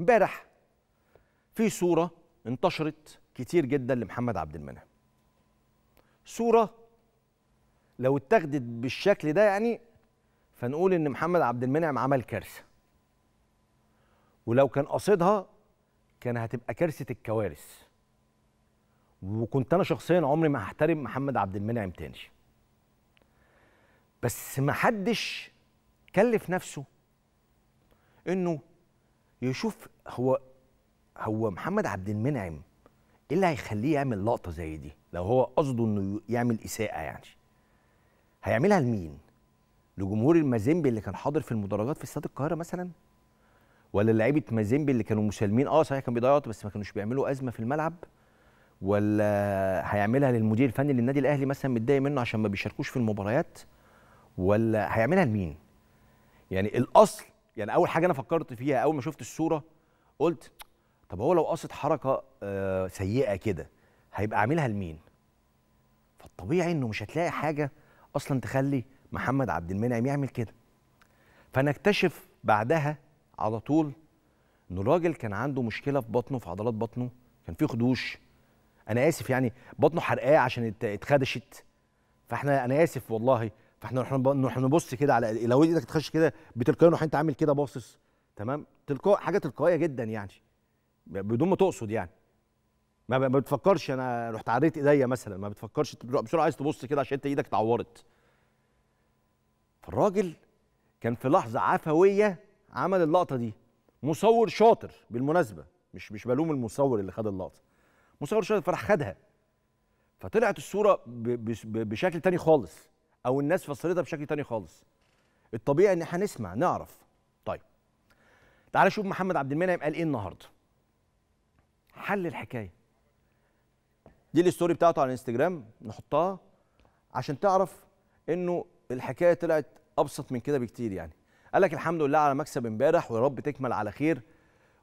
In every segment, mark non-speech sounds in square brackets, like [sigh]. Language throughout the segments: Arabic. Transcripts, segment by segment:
امبارح في صورة انتشرت كتير جدا لمحمد عبد المنعم صورة لو اتخذت بالشكل ده يعني فنقول ان محمد عبد المنعم عمل كارثة ولو كان قصدها كان هتبقى كارثة الكوارث وكنت انا شخصيا عمري ما هحترم محمد عبد المنعم تاني بس محدش كلف نفسه انه يشوف هو هو محمد عبد المنعم ايه اللي هيخليه يعمل لقطه زي دي لو هو قصده انه يعمل اساءه يعني هيعملها لمين لجمهور المازيمبي اللي كان حاضر في المدرجات في استاد القاهره مثلا ولا لعيبه مازيمبي اللي كانوا مسالمين اه صحيح كان بيضيعوا وقت بس ما كانوش بيعملوا ازمه في الملعب ولا هيعملها للمدير الفني للنادي الاهلي مثلا متضايق منه عشان ما بيشاركوش في المباريات ولا هيعملها لمين يعني الاصل يعني اول حاجه انا فكرت فيها اول ما شفت الصوره قلت طب هو لو قصد حركه آه، سيئه كده هيبقى عاملها لمين فالطبيعي انه مش هتلاقي حاجه اصلا تخلي محمد عبد المنعم يعمل كده فنكتشف بعدها على طول ان الراجل كان عنده مشكله في بطنه في عضلات بطنه كان فيه خدوش انا اسف يعني بطنه حرقاه عشان اتخدشت فاحنا انا اسف والله فاحنا نروح نبص كده على لو ايدك تخش كده بتلقائيه نروح انت عامل كده باصص تمام تلقاء حاجه تلقائيه جدا يعني بدون ما تقصد يعني ما بتفكرش انا رحت عريت ايديا مثلا ما بتفكرش بسرعه عايز تبص كده عشان انت ايدك اتعورت فالراجل كان في لحظه عفويه عمل اللقطه دي مصور شاطر بالمناسبه مش مش بلوم المصور اللي خد اللقطه مصور شاطر فراح خدها فطلعت الصوره بشكل تاني خالص او الناس فسرتها بشكل تاني خالص الطبيعي ان احنا نسمع نعرف طيب تعال شوف محمد عبد المنعم قال ايه النهارده حل الحكايه دي الستوري بتاعته على الانستجرام نحطها عشان تعرف انه الحكايه طلعت ابسط من كده بكتير يعني قال لك الحمد لله على مكسب امبارح ويا رب تكمل على خير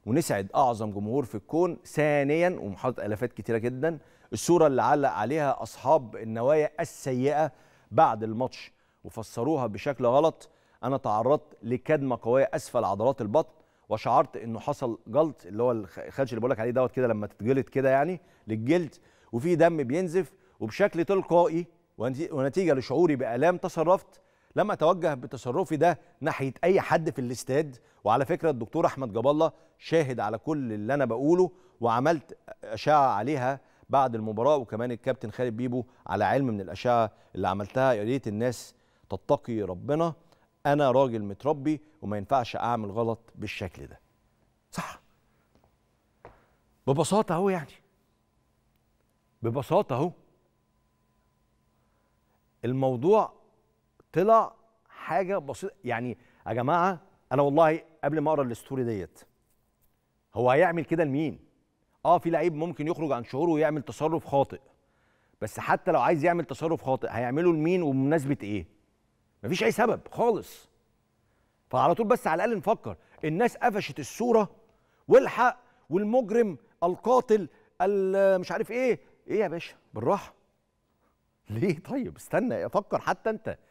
ونسعد اعظم جمهور في الكون ثانيا ومحاطه الافات كتيره جدا الصوره اللي علق عليها اصحاب النوايا السيئه بعد الماتش وفسروها بشكل غلط انا تعرضت لكدمه قويه اسفل عضلات البطن وشعرت انه حصل جلط اللي هو الخدش اللي بقول لك عليه دوت كده لما تتجلط كده يعني للجلد وفي دم بينزف وبشكل تلقائي ونتيجه لشعوري بالام تصرفت لما اتوجه بتصرفي ده ناحيه اي حد في الاستاد وعلى فكره الدكتور احمد جاب الله شاهد على كل اللي انا بقوله وعملت اشعه عليها بعد المباراه وكمان الكابتن خالد بيبو على علم من الاشعه اللي عملتها يا ريت الناس تتقي ربنا انا راجل متربي وما ينفعش اعمل غلط بالشكل ده صح ببساطه اهو يعني ببساطه اهو الموضوع طلع حاجه بسيطه يعني يا جماعه انا والله قبل ما اقرا الاستوري ديت هو هيعمل كده لمين اه في لعيب ممكن يخرج عن شعوره ويعمل تصرف خاطئ بس حتى لو عايز يعمل تصرف خاطئ هيعمله لمين وبمناسبه ايه مفيش اي سبب خالص فعلى طول بس على الاقل نفكر الناس قفشت الصوره والحق والمجرم القاتل مش عارف ايه ايه يا باشا بالراحه [laughs] ليه طيب استنى افكر حتى انت